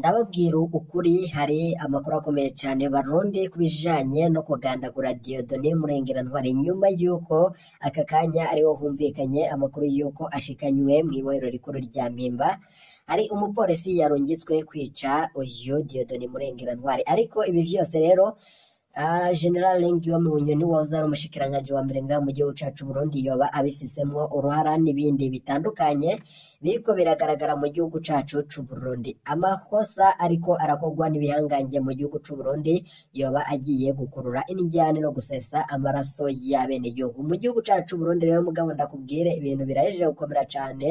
ndababwira ukuri hari amakuru akomeye cyane barundi ku bijyanye no kugandagura diyodone murengera nyuma y'uko aka kanya ariwo humvikanye amakuru y'uko ashikanywe mu ibohero rikuru rya mpimba hari umupolisi yarungitswe kwica uyu diyodone murengera ariko ibi byose rero general lengi wa mu bunyoni wahoze ari umushikiranganji wa mbere ngaha mu gihugu cyacu burundi yoba abifisemo uruhara n'ibindi bitandukanye biriko biragaragara mu gihugu cyacu c'uburundi amakosa ariko arakogwa n'ibihangange mu gihugu c'uburundi yoba agiye gukurura indijyane no gusesa amaraso y'abenegihugu mu gihugu cyacu burundi rero mugabo ndakubwire ibintu birahejeje gukomera cyane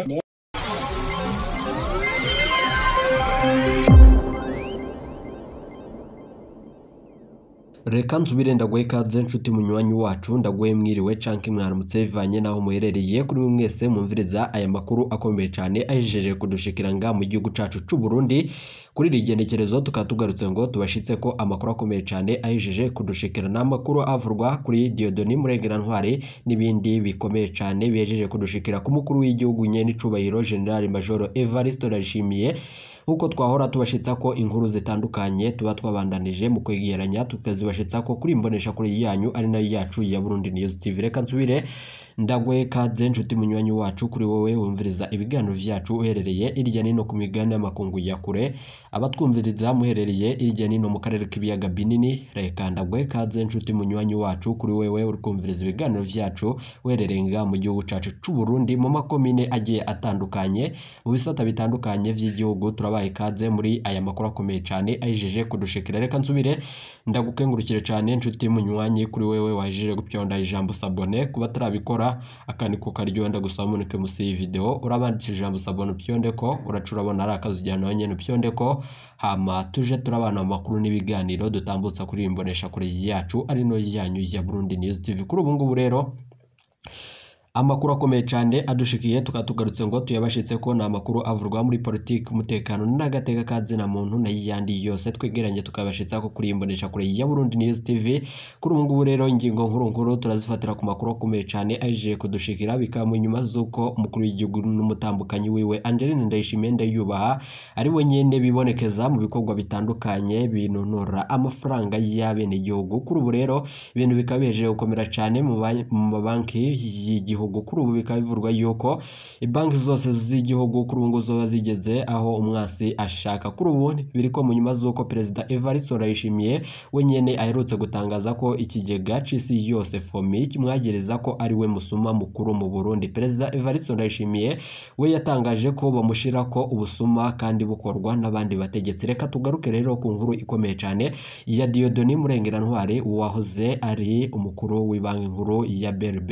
reka nsubire ndaguhe ikaze nshuti munywanyi wacu ndaguhe mwiriwe canke mwaramutse bivanye naho muherereye kuri mwe mwese mumviriza aya makuru akomeye cyane ahejeje kudushikira nga mu gihugu cacu cy’u Burundi kuri iri genekerezo tukaba tugarutse ngo tubashyitse ko amakuru akomeye cyane ayijije kudushikira n'amakuru avurwa kuri Diodoni Murengera Ntwari n'ibindi bikomeye cyane biyejeje kudushikira ku mukuru w'igihugu nyenicubahiro General majoro Evariste Ndayishimiye nk'uko twahora tubashitsa ko inkuru zitandukanye tuba twabandanije mu kwegeranya tukazibashyitsa ko kuri imbonesha kure yanyu ari nayo yacu ya Burundi News TV reka ndagoye kadze inshuti munywanyi wacu kuri wowe wumviriza ibiganiro byacu uherereye irya nino ku migabane y'amakungu ya kure abatwumviriza muherereye irya nino mu karere k'ibiyaga binini reka ndagoye kadze inshuti munywanyi wacu kuri wowe uri kumviriza ibiganiro byacu uherereye mu gihugu cyacu cy'u Burundi mu makomine agiye atandukanye mu bisata bitandukanye by'igihugu turabaye kadze muri aya makuru akomeye cyane ayijeje kudushikira reka nsubire ndagukengurukire cyane inshuti munywanyi kuri wewe wajije gupyonda ijambo sabone kuba atarabikora akantu ko karyonda gusa muneke musi iyi video urabandikije ijambo sabona pyondeko uracu urabona ari akazi ujyana nawe nyene pyondeko hama tuje turabana amakuru n'ibiganiro dutambutsa kuri imbonesha kure yacu ari no yanyu ya Burundi News TV kuri ubu ngubu rero amakuru akomeye cyane adushikiye tukatugarutse ngo tuyabashitse ko ni amakuru avurwa muri politiki umutekano n’agatega kazina zina muntu n'ayandi yose twegeranye tukabashitsa ko kuri imbonesha kure ya Burundi News TV kuri ubu ngubu rero ingingo nkuru nkuru turazifatira ku makuru akomeye cyane aje kudushikira bikamu nyuma z'uko umukuru w'igihugu n'umutambukanyi wiwe Angeline Ndayishimiye ndayubaha ari we nyene bibonekeza mu bikorwa bitandukanye binonora amafaranga y'abenegihugu kuri ubu rero ibintu bikabeje gukomera cyane mu mabanki y'igihugu gihugu kuri ubu bikaba bivurwa yuko banki zose z'igihugu kuri ubu ngubu zoba zigeze aho umwasi ashaka kuri ubu biri ko mu nyuma z'uko perezida Evariste Ndayishimiye we nyine aherutse gutangaza ko ikigega c'isi yose fomi kimwagereza ko ari we musuma mukuru mu Burundi perezida Evariste Ndayishimiye we yatangaje ko bamushyira ko ubusuma kandi bukorwa n'abandi bategetsi reka tugaruke rero ku nkuru ikomeye cyane ya Dieudonne Murengera Ntwari wahoze ari umukuru w'ibanki nkuru ya BRB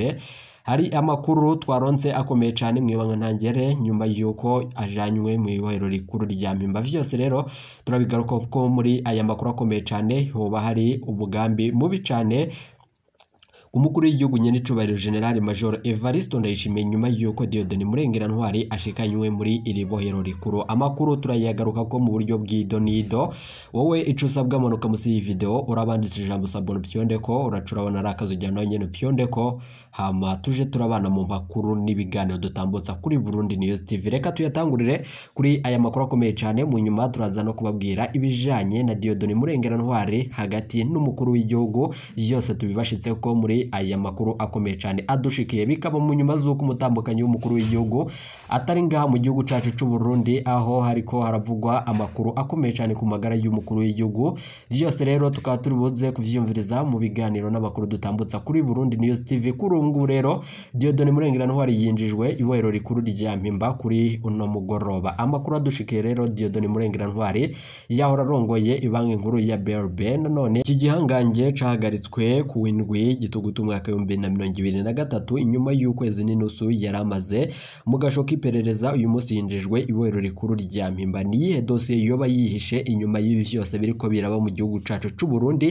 hari amakuru twaronse akomeye cyane mu ibanga ntangere nyuma y'uko ajanywe mu ibohero rikuru rya mpimba byose rero turabigaruka ko muri aya makuru akomeye cyane hoba hari ubugambi mubi cyane umukuru w'igihugu nyenicubahiro generale major evariste ndayishimiye nyuma y'uko diodoni murengera ntwari ashikanywe muri iri bohero rikuru amakuru turayagaruka ko mu buryo bw'idonido wowe ico usabwa manuka musi iyi video urabanditse ijambo sabon pyondeko uracurabona ari akazi ujyana nyene pyondeko hama tuje turabana mu mpakuru n'ibiganiro dutambutsa kuri Burundi News TV reka tuyatangurire kuri aya makuru akomeye cyane mu nyuma turaza no kubabwira ibijyanye na diodoni murengera ntwari hagati n'umukuru w'igihugu byose tubibashitse ko muri aya makuru akomeye cyane adushikiye bikaba mu nyuma z'uko umutambukanyi w'umukuru w'igihugu atari ngaha mu gihugu cyacu cy'u Burundi aho hariko haravugwa amakuru akomeye cyane ku magara y'umukuru w'igihugu byose rero tukaba turi buze kuvyumviriza mu biganiro n'amakuru dutambutsa kuri Burundi News TV kuri ubu ngubu rero Diodone Murengera ntwari yinjijwe ibohero rikuru rya Mpimba kuri uno mugoroba amakuru adushikiye rero Diodone Murengera ntwari yahora arongoye ibanga inkuru ya BRB nanone iki gihangange cahagaritswe ku indwi gitugu guta umwaka w'ibihumbi na mirongo ibiri na gatatu inyuma y'ukwezi n'inusu yari amaze mu gasho k'iperereza uyu munsi yinjijwe iborero rikuru rya mpimbaniye dosiye yoba yihishe inyuma y'ibi byose biriko biraba mu gihugu cacu c'u Burundi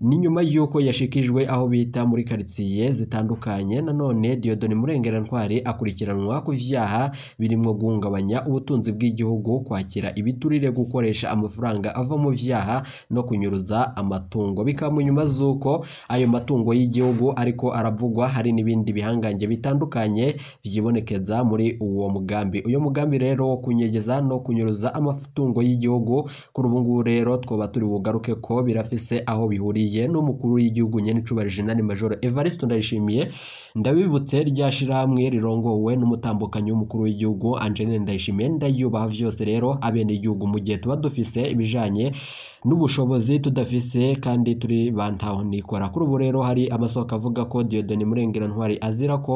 ni nyuma y'uko yashikijwe aho bita muri karitsiye zitandukanye nanone Diodoni Murengera akurikiranwa ku byaha birimo guhungabanya ubutunzi bw'igihugu kwakira ibiturire gukoresha amafaranga ava mu byaha no kunyuruza amatungo bikaba mu nyuma z'uko ayo matungo y'igihugu ariko aravugwa hari n'ibindi bihangange bitandukanye byibonekeza muri uwo mugambi uyu mugambi rero wo kunyegeza no kunyuruza amatungo y'igihugu kuri ubu ngubu rero twaba turi bugaruke ko birafise aho bihuriye yabibabwiye n'umukuru w'igihugu nyen'icubarije nani Major Evariste Ndayishimiye ndabibutse rya shiramwe rirongowe n'umutambukanyi w'umukuru w'igihugu Angeline Ndayishimiye ndayubaha vyose rero abene igihugu mu gihe tuba dufise ibijanye n'ubushobozi tudafise kandi turi bantaho nikora kuri ubu rero hari amasoko avuga ko Dieudonne Murengera Ntwari azira ko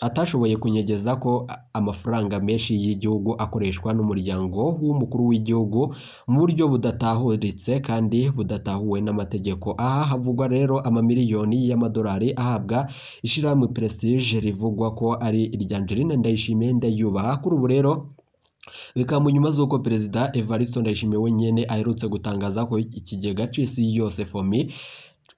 atashoboye kunyegeza ko amafaranga menshi y'igihugu akoreshwa n'umuryango w'umukuru w'igihugu mu buryo budatahuritse kandi budatahuwe n'amategeko aha havugwa rero amamiliyoni y'amadolari ahabwa ishyirahamwe Prestige rivugwa ko ari irya Angeline Ndayishimiye ndayubaha kuri ubu rero bikaba mu nyuma z'uko perezida Evariste Ndayishimiye wenyine aherutse gutangaza ko ikigega cy'isi yose fomi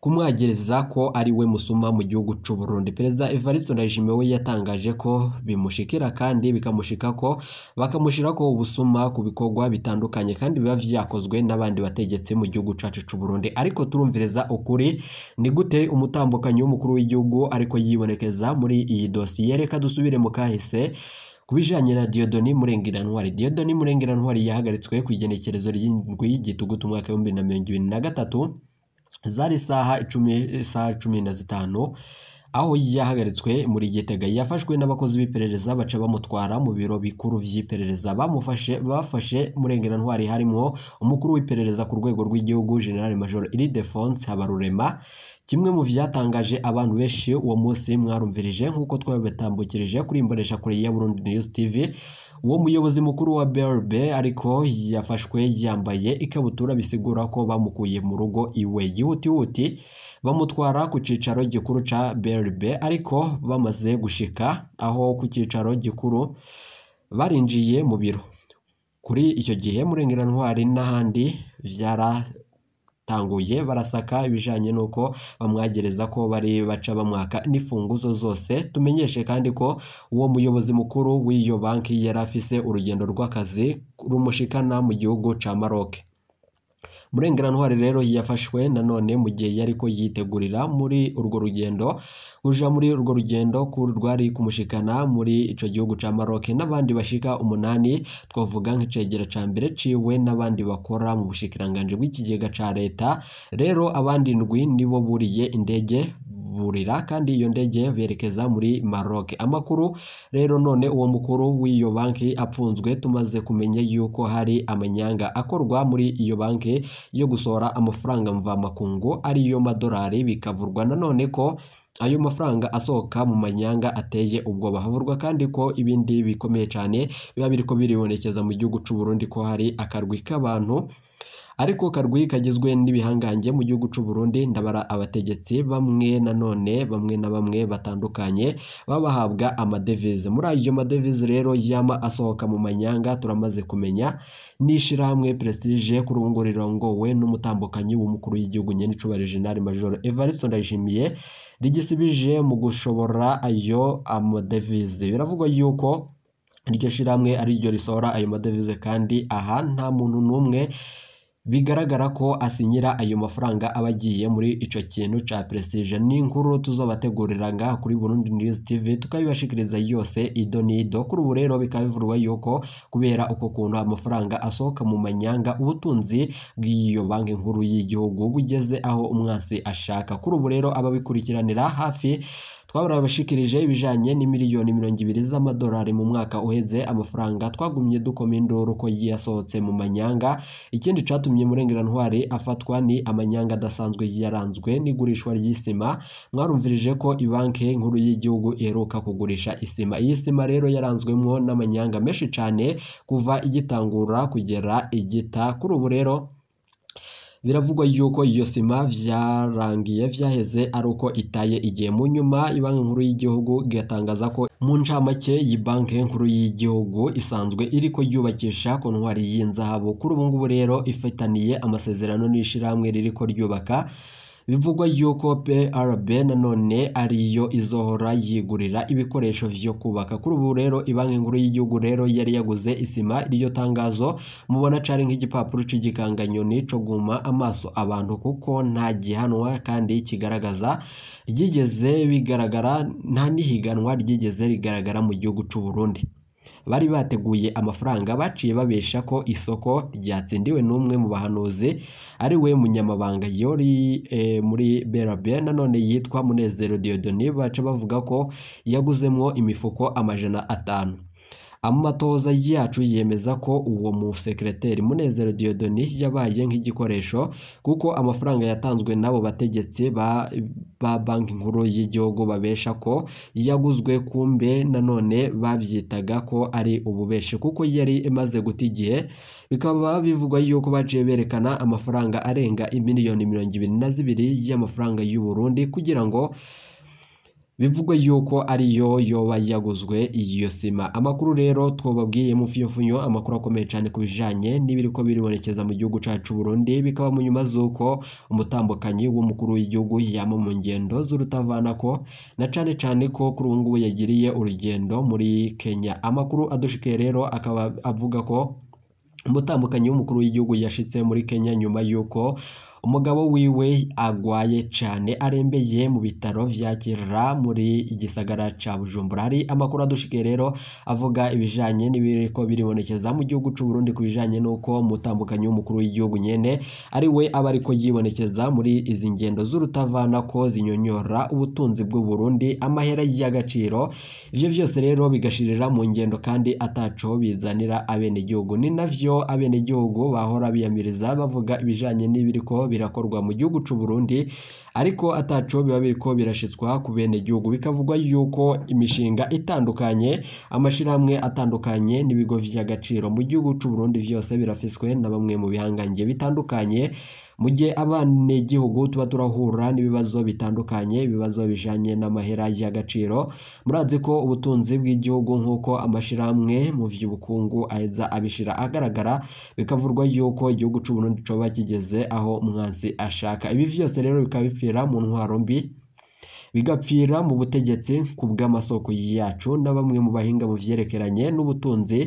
kumwogereza ko ari we musuma mu gihugu cy'u Burundi perezida Evariste Ndayishimiye we yatangaje ko bimushikira kandi bikamushika ko ko ubusuma ku bikorwa bitandukanye kandi biba vyakozwe n'abandi bategetsi mu gihugu cyacu cy'u Burundi ariko turumviriza ukuri ni gute umutambukanyi w'umukuru w'igihugu ariko yibonekeza muri iyi dosiye reka dusubire mu kahise ku bijyanye na Diodoni Murengirantwari Diodoni Murengirantwari yahagaritswe ku igenekerezo ry'indwi y'igitugu mu mwaka w'ibihumbi na mirongo ibiri na gatatu zari isaha icumi isaha cumi na zitanu aho yahagaritswe muri gitega yafashwe n'abakozi b'iperereza baca bamutwara mu biro bikuru by'iperereza bamufashe bafashe murengera ntwari harimo umukuru w'iperereza ku rwego rw'igihugu general major Defonse habarurema kimwe mu byatangaje abantu benshi uwo munsi mwarumvirije nk'uko twabibetambukirije kuri imbonesha kure ya Burundi News TV uwo muyobozi mukuru wa BRB ariko yafashwe yambaye ikabutura bisigura ko bamukuye mu rugo iwe yihutihuti bamutwara ku cyicaro gikuru cya BRB ariko bamaze gushika aho ku cyicaro gikuru barinjiye mu biro kuri icyo gihe murengera ntwari n'ahandi byara batanguye barasaka ibijyanye n'uko bamwagereza ko bari baca bamwaka n'ifunguzo zose tumenyeshe kandi ko uwo muyobozi mukuru w'iyo banki yari afise urugendo rw'akazi rumushikana mu gihugu ca Maroc Murengerantwari rero yafashwe nanone mu gihe yari ko yitegurira muri urwo rugendo uja muri urwo rugendo rwari kumushikana muri icyo gihugu ca Maroc n'abandi bashika umunani twavuga nk'icegera cya mbere ciwe n'abandi bakora mu bushikiranganje bw'ikigega ca leta rero abandi ndwi nibo buriye indege kuburira kandi iyo ndege berekeza muri Maroc amakuru rero none uwo mukuru w'iyo banki apfunzwe tumaze kumenya yuko hari amanyanga akorwa muri iyo banki yo gusohora amafaranga mvamakungu ariyo madolari bikavurwa nanone ko ayo mafaranga asohoka mu manyanga ateye ubwo bahavurwa kandi ko ibindi bikomeye cyane biba biri ko biribonekeza mu gihugu cy'u Burundi ko hari akarwi k'abantu ariko karwi kagizwe n'ibihangange mu gihugu cy'u Burundi ndabara abategetsi bamwe na none bamwe na bamwe batandukanye baba bahabwa amadevize muri ayo madevize rero yama asohoka mu manyanga turamaze kumenya n'ishyirahamwe Prestige kuri ubu ngubu rirongowe n'umutambukanyi w'umukuru w'igihugu nyenicubahiro General Major Evariste Ndayishimiye rigisibije mu gushobora ayo amadevize biravugwa yuko iryo shyirahamwe ari ryo risohora ayo madevize kandi aha nta muntu n'umwe bigaragara ko asinyira ayo mafaranga aba agiye muri icyo kintu cya prestige ni inkuru tuzobategurira ngaha kuri Burundi News TV tukabibashikiriza yose ido n'ido kuri ubu rero bikaba bivurwa yuko kubera uko kuntu amafaranga asohoka mu manyanga ubutunzi bw'iyo banki nkuru y'igihugu bugeze aho umwansi ashaka kuri ubu rero ababikurikiranira hafi twabura abashikirije ibijyanye ni miliyoni mirongo ibiri z'amadolari mu mwaka uheze amafaranga twagumye dukoma induru ko yasohotse mu manyanga ikindi cyatumye murengerantwari afatwa ni amanyanga adasanzwe yaranzwe n'igurishwa ry'isima mwarumvirije ko banki nkuru y'igihugu iheruka kugurisha isima iyi sima rero yaranzwemo n'amanyanga menshi cyane kuva igitangura kugera igita kuri ubu rero biravugwa yuko iyo sima vyarangiye vyaheze ari uko itaye igihe mu nyuma banki nkuru y'igihugu igatangaza ko mu ncamake iyi banki nkuru y'igihugu isanzwe iriko yubakisha ku ntwari y'inzahabu kuri ubu ngubu rero ifataniye amasezerano n'ishirahamwe ririko ryubaka bivugwa yuko PRB nanone ariyo izohora yigurira ibikoresho vyo kubaka kuri ubu rero Banki Nkuru y'Igihugu rero yari yaguze isima iryo tangazo mubona cari nk'igipapuro c'igikanganyoni co guma amaso abantu kuko nta gihanwa kandi kigaragaza ryigeze bigaragara nta nihiganwa ryigeze rigaragara mu gihugu c'u Burundi bari bateguye amafaranga baciye babesha ko isoko ryatsindiwe n'umwe mu bahanuzi ari we munyamabanga yari eh, muri BRB nanone yitwa Munezero Dieudonne baca bavuga ko yaguzemo imifuko amajana atanu amatoza yacu yemeza ko uwo musekereteri Munezero Diodoni yabaye nk'igikoresho kuko amafaranga yatanzwe n'abo bategetsi ba banki nkuru y'igihugu babesha ko yaguzwe kumbe nanone babyitaga ko ari ububeshi kuko yari imaze guta igihe bikaba bivugwa yuko baciye berekana amafaranga arenga miliyoni mirongo ibiri na zibiri y'amafaranga y'u Burundi kugira ngo bivugwe yuko ariyo yoba yaguzwe iyo sima amakuru rero twababwiye mu fiyofunyo amakuru akomeye cyane ku bijyanye n'ibiri ko biribonekeza mu gihugu cyacu Burundi bikaba mu nyuma z'uko umutambukanyi w'umukuru w'igihugu yama mu ngendo z'urutavana ko na cyane cyane ko kuri ubu ngubu yagiriye urugendo muri Kenya amakuru adushikiye rero akaba avuga ko umutambukanyi w'umukuru w'igihugu yashyitse muri Kenya nyuma y'uko umugabo wiwe agwaye cane arembeye mu bitaro vya muri igisagara ca Bujumbura hari amakuru adushikiye rero avuga ibijanye n'ibiriko biribonekeza mu gihugu c'u Burundi ku bijanye n'uko umutambukanyi w'umukuru w'igihugu nyene ari we aba ariko yibonekeza muri izi ngendo z'urutavana ko zinyonyora ubutunzi bw'u Burundi amahera y'agaciro ivyo vyose rero bigashirira mu ngendo kandi ataco bizanira abenegihugu ni navyo abenegihugu bahora biyamiriza bavuga ibijanye n'ibiriko birakorwa mu gihugu cy'u Burundi ariko ataco biba biriko birashitswa ku bene gihugu bikavugwa yuko imishinga itandukanye amashyirahamwe atandukanye n'ibigo by’agaciro mu gihugu cy’u Burundi vyose birafiswe na bamwe mu bihangange bitandukanye mu gihe abanyagihugu tuba turahura n'ibibazo bitandukanye ibibazo bijanye n'amahera y'agaciro murazi ko ubutunzi bw'igihugu nk'uko amashirahamwe mu vy'ubukungu aheza abishira agaragara bikavurwa yuko igihugu c'u Burundi kigeze aho umwansi ashaka ibi byose rero bikaba bigapfira mu ntwaro mbi bigapfira mu butegetsi ku bw'amasoko yacu na bamwe mu bahinga mu byerekeranye n'ubutunzi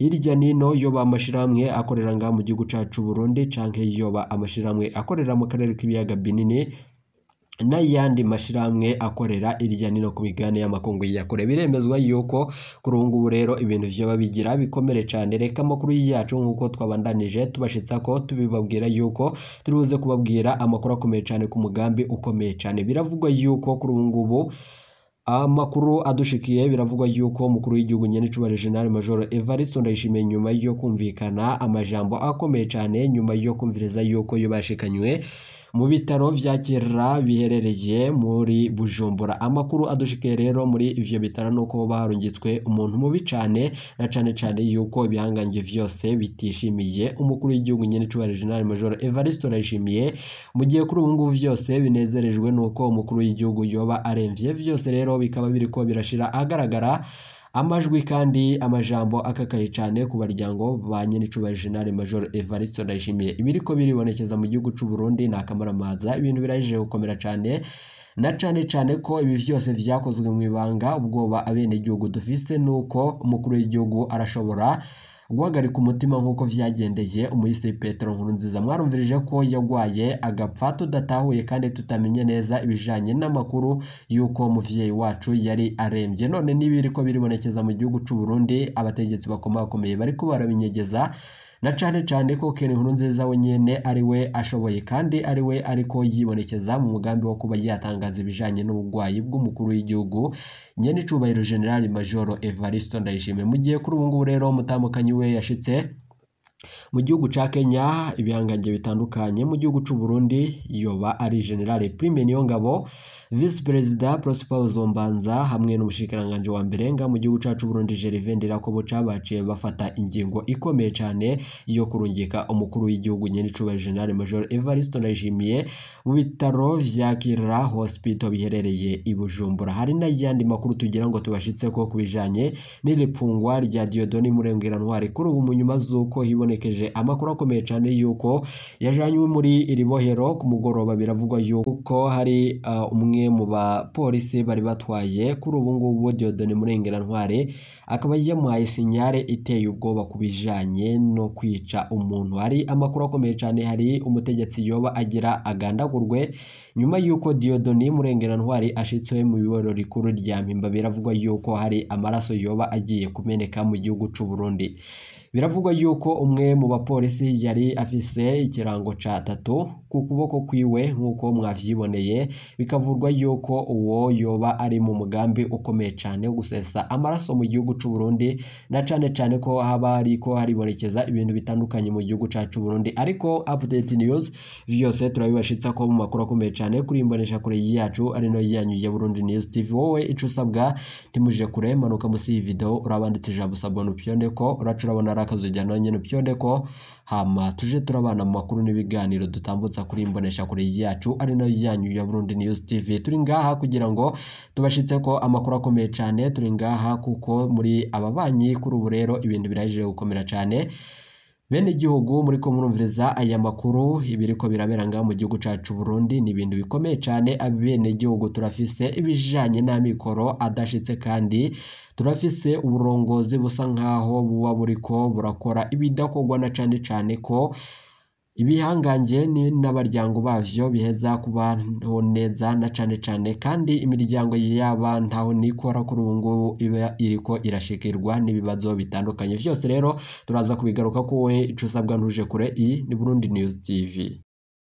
hirya n'ino yoba amashyirahamwe akorera ngaha mu gihugu cyacu Burundi canke yoba amashyirahamwe akorera mu karere k'ibiyaga binini n'ayandi mashyirahamwe akorera irya nino ku migabane y'amakungu y'iyakure biremezwa yuko kuri ubu ngubu rero ibintu byaba babigira bikomere cyane reka amakuru yacu nk'uko twabandanije tubashyitsa ko tubibabwira yuko turi buze kubabwira amakuru akomeye cyane ku mugambi ukomeye cyane biravugwa yuko kuri ubu ngubu amakuru adushikiye biravugwa yuko umukuru w'igihugu nyenicubahiro General Major Evariste Ndayishimiye nyuma yo kumvikana amajambo akomeye cyane nyuma yo kumviriza yuko yubashikanywe mu bitaro byakira Kirera biherereye muri Bujumbura amakuru adushikiye rero muri ivyo bitaro nuko barungitswe umuntu mubi cane na cane cane yuko ibihanganje vyose bitishimiye umukuru w'igihugu nyene cubahiro General Major Evariste Ndayishimiye mu gihe kuri ubu ngubu byose binezerejwe nuko umukuru w'igihugu yoba aremvye byose rero bikaba biriko birashira ahagaragara amajwi kandi amajambo akakaye cyane ku baryango ba nyir'icuba General Major Evariste Ndayishimiye ibiriko biribonekeza mu gihugu cy'u Burundi ni akamaramaza ibintu birajije gukomera cyane na cyane cyane ko ibi byose byakozwe mu ibanga ubwoba abenegihugu dufise nuko umukuru w'igihugu arashobora guhagarika umutima nk'uko byagendeye umuyise Petero nziza mwarumvirije ko yagwaye agapfa tudatahuye kandi tutamenye neza ibijyanye n'amakuru y'uko umubyeyi wacu yari arembye none n'ibiri ko biribonekeza mu gihugu cy'u Burundi abategetsi bakomakomeye bari kubaraminyegeza na cyane cyane ko Ken Nkurunziza wenyine ari we ashoboye kandi ari we ariko yibonekeza mu mugambi wo kuba yatangaza ibijyanye n'uburwayi bw'umukuru w'igihugu nyenicubahiro General Majoro Evaristo Ndayishimiye mu gihe kuri ubu ngubu rero umutambukanyi we yashyitse mu gihugu cya kenya ibihangange bitandukanye mu gihugu cy'u burundi yoba ari generale prime niyo ngabo visi perezida Prosper zombanza hamwe n'umushikiranganji wa Mbirenga mu gihugu cacu Burundi Gervais Ndirakobo cabaciye bafata ingingo ikomeye cyane yo kurungika umukuru w'igihugu nyenicubahiro General Major Evariste Ndayishimiye mu bitaro vya Kirira Hospital biherereye i Bujumbura hari n'ayandi makuru tugira ngo tubashitse ko kubijanye n'iripfungwa rya Diodoni Murengera Ntwari kuri ubu mu nyuma z'uko hibonekeje amakuru akomeye cyane y'uko yajanywe muri iri bohero ku mugoroba biravugwa y'uko hari uh, umwe umwe mu bapolisi bari batwaye kuri ubu ngubu Diodone Murengera-Ntwari akaba yamuhaye sinyare iteye ubwoba ku bijanye no kwica umuntu hari amakuru akomeye cyane hari umutegetsi yoba agira agandagurwe nyuma y'uko Diodone Murengera-Ntwari ashitse mu bibero rikuru rya Mpimba biravugwa yuko hari amaraso yoba agiye kumeneka mu gihugu cy'u Burundi biravugwa yuko umwe mu bapolisi yari afise ikirango cya tatu ku kuboko kwiwe nk'uko mwavyiboneye bikavurwa yuko uwo yoba ari mu mugambi ukomeye cyane wo gusesa amaraso mu gihugu cy'u Burundi na cane cyane ko haba ko haribonekeza ibintu bitandukanye mu gihugu cacu Burundi ariko update news vyose turabibashitsa ko mu makuru akomeye cyane kuri imbonesha kure yacu ari no yanyu ya Burundi News TV wowe ico usabwa ntimuje kure manuka musi video urabanditse ijambo sabone pionde ko uracu bakazijyana nyine byondeko hama tuje turabana mu makuru n'ibiganiro dutambutsa kuri imbonesha kure yacu ari nayo yanyu ya Burundi News TV turi ngaha kugira ngo tubashitse ko amakuru akomeye cyane turi ngaha kuko muri aba ababanyi kuri ubu rero ibintu biraje gukomera cyane bene igihugu muri ko murumviriza aya makuru ibiri ko birabera ngaha mu gihugu cyacu Burundi ni ibintu bikomeye cyane abene igihugu turafise ibijyanye n'amikoro adashitse kandi turafise uburongozi busa nkaho buba buriko burakora ibidakorwa na cyane cyane ko ibihangange n'abaryango bavyo biheza kubahoneza na cane cane kandi imiryango y'abantahonikora kuri ubu ngubu iba iriko irashikirwa n'ibibazo bitandukanye vyose rero turaza kubigaruka ko ico usabwa ntuje kure iyi ni Burundi News TV.